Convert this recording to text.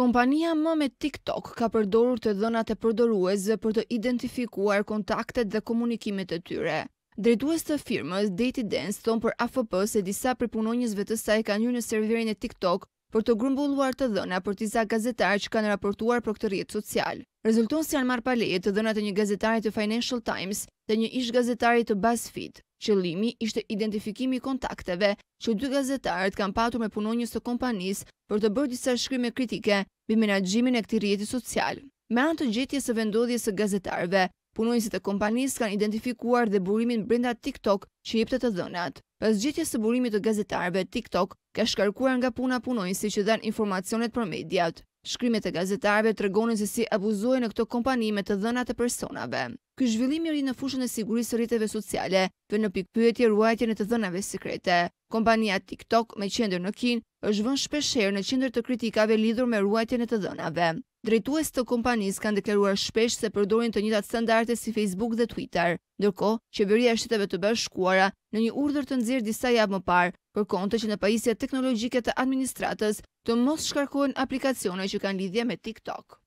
Kompania më me TikTok ka përdorur të dhënat e përdoruesve për të identifikuar kontaktet dhe komunikimet e tyre. Drejtues të firmës Date Dance thon për AFP se disa prej punonjësve të saj kanë hyrë në serverin e TikTok për të grumbulluar të dhëna për tisa gazetarë që kanë raportuar për këtë rjetë social. Rezulton si janë marë paleje të dhëna të një gazetari të Financial Times dhe një ish gazetari të BuzzFeed. Qëllimi ishte identifikimi kontakteve që dy gazetarët kanë patur me punonjës të kompanis për të bërë disa shkrymë kritike bë menagjimin e këtë rjeti social. Me antë gjetjes e vendodhjes e gazetarve, Punonjësit e kompanisë kanë identifikuar dhe burimin brenda TikTok që jepte të dhënat. Pas gjithjes së burimit të gazetarëve, TikTok ka shkarkuar nga puna punonjësi që dhanë informacionet për mediat. Shkrimet e gazetarëve tregonin se si abuzojnë në këto kompani me të dhënat e personave ky zhvillim i ri në fushën e sigurisë së rriteve sociale, për në pikpyetje ruajtjen e të dhënave sekrete. Kompania TikTok me qendër në Kinë është vënë shpeshherë në qendër të kritikave lidhur me ruajtjen e të dhënave. Drejtues të kompanisë kanë deklaruar shpesh se përdorin të njëjtat standarde si Facebook dhe Twitter, ndërkohë qeveria e Shteteve të Bashkuara në një urdhër të nxjerr disa javë më parë kërkonte që në pajisjet teknologjike të administratës të mos shkarkohen aplikacione që kanë lidhje me TikTok.